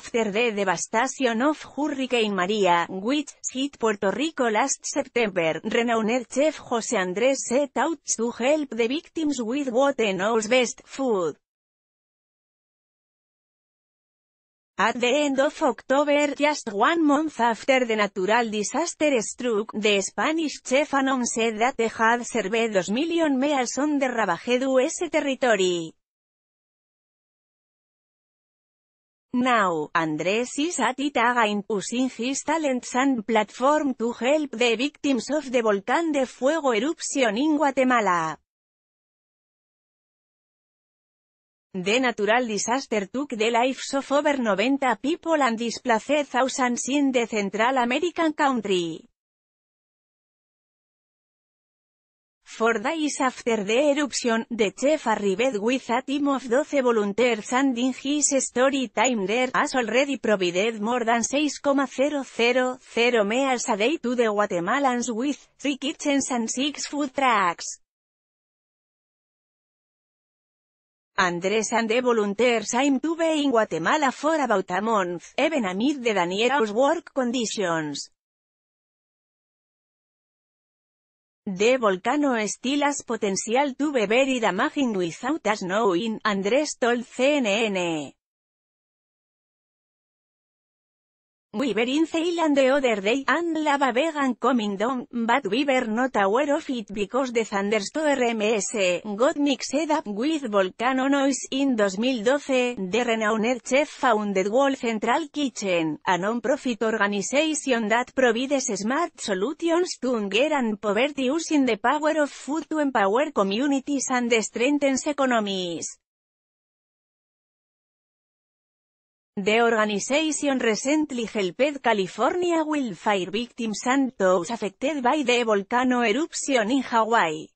after the devastation of Hurricane Maria, which hit Puerto Rico last September, renowned chef Jose Andrés set out to help the victims with what he knows best, food. At the end of October, just one month after the natural disaster struck, the Spanish chef announced that he had served 2 million meals on the U.S. territory. Now, Andres is at it again, using his talents and platform to help the victims of the Volcán de Fuego erupción in Guatemala. The natural disaster took the lives of over 90 people and displaced thousands in the Central American country. Four days after the eruption, the chef arrived with a team of 12 volunteers and in his story time there has already provided more than 6,000 meals a day to the Guatemalans with three kitchens and six food trucks. Andrés and the volunteers aim to be in Guatemala for about a month, even amid the dangerous work conditions. De volcano Estilas potencial potential to be very damaging without us knowing, Andres Tol, CNN. were in Thailand the other day and lava began coming down, but were not aware of it because the thunderstorm MS got mixed up with volcano noise in 2012. The renowned chef founded Wall Central Kitchen, a non-profit organization that provides smart solutions to hunger and poverty using the power of food to empower communities and strengthen economies. The organization recently helped California wildfire victims and those affected by the volcano eruption in Hawaii.